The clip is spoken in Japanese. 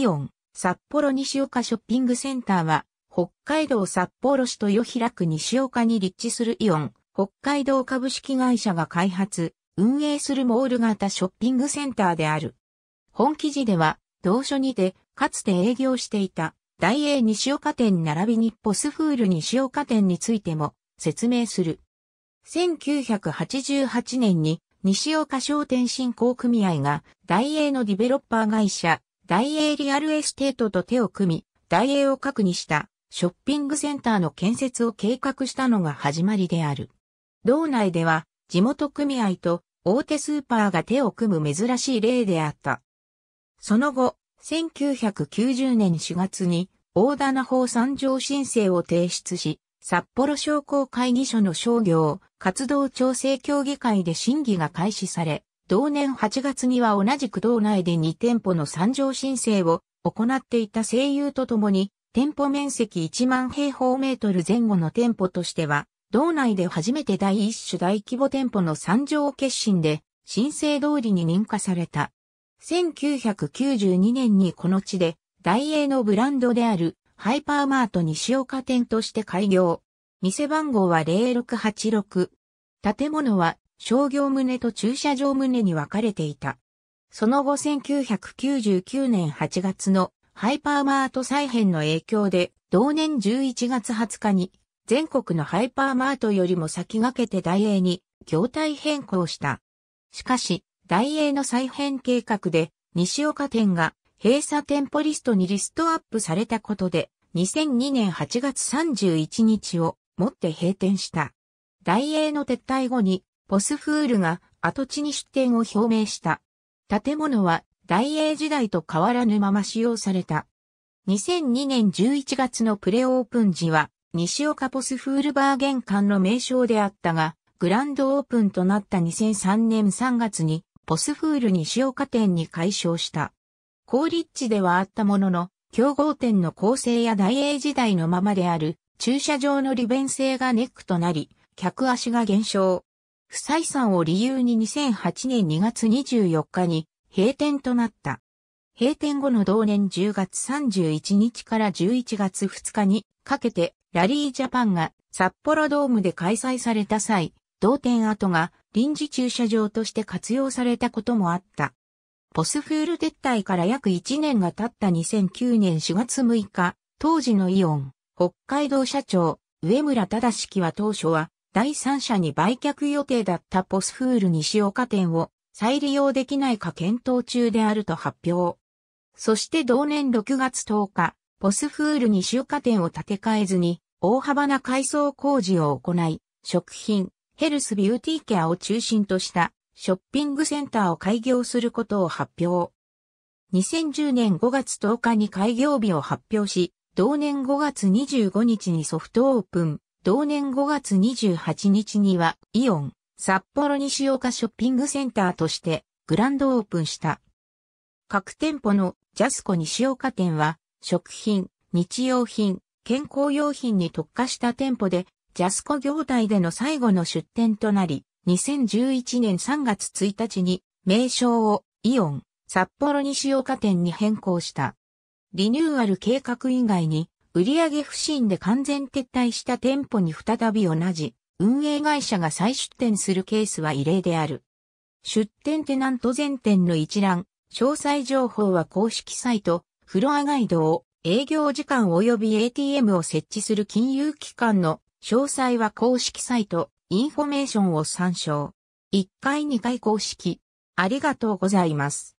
イオン、札幌西岡ショッピングセンターは、北海道札幌市豊平区西岡に立地するイオン、北海道株式会社が開発、運営するモール型ショッピングセンターである。本記事では、同書にて、かつて営業していた、大英西岡店並びにポスフール西岡店についても説明する。1988年に西岡商店振興組合が大英のディベロッパー会社大英リアルエステートと手を組み、大英を核にしたショッピングセンターの建設を計画したのが始まりである。道内では地元組合と大手スーパーが手を組む珍しい例であった。その後、1990年4月に大棚法参上申請を提出し、札幌商工会議所の商業活動調整協議会で審議が開始され、同年8月には同じく道内で2店舗の参上申請を行っていた声優とともに、店舗面積1万平方メートル前後の店舗としては、道内で初めて第一種大規模店舗の参上決心で、申請通りに認可された。1992年にこの地で、大英のブランドである、ハイパーマート西岡店として開業。店番号は0686。建物は商業棟と駐車場棟に分かれていた。その後1999年8月のハイパーマート再編の影響で、同年11月20日に全国のハイパーマートよりも先駆けて大英に業態変更した。しかし、大英の再編計画で西岡店が閉鎖店舗リストにリストアップされたことで、2002年8月31日をもって閉店した。大英の撤退後にボスフールが跡地に出店を表明した。建物は大英時代と変わらぬまま使用された。2002年11月のプレオープン時は、西岡ポスフールバー玄関の名称であったが、グランドオープンとなった2003年3月に、ポスフール西岡店に改称した。高立地ではあったものの、競合店の構成や大英時代のままである駐車場の利便性がネックとなり、客足が減少。不採算を理由に2008年2月24日に閉店となった。閉店後の同年10月31日から11月2日にかけてラリージャパンが札幌ドームで開催された際、同店跡が臨時駐車場として活用されたこともあった。ポスフール撤退から約1年が経った2009年4月6日、当時のイオン、北海道社長、上村正樹は当初は第三者に売却予定だったポスフール西岡店を再利用できないか検討中であると発表。そして同年6月10日、ポスフール西岡店を建て替えずに大幅な改装工事を行い、食品、ヘルスビューティーケアを中心としたショッピングセンターを開業することを発表。2010年5月10日に開業日を発表し、同年5月25日にソフトオープン。同年5月28日には、イオン、札幌西岡ショッピングセンターとして、グランドオープンした。各店舗のジャスコ西岡店は、食品、日用品、健康用品に特化した店舗で、ジャスコ業態での最後の出店となり、2011年3月1日に、名称をイオン、札幌西岡店に変更した。リニューアル計画以外に、売上不振で完全撤退した店舗に再び同じ運営会社が再出店するケースは異例である。出店テナント全店の一覧、詳細情報は公式サイト、フロアガイドを、営業時間及び ATM を設置する金融機関の詳細は公式サイト、インフォメーションを参照。1回2回公式。ありがとうございます。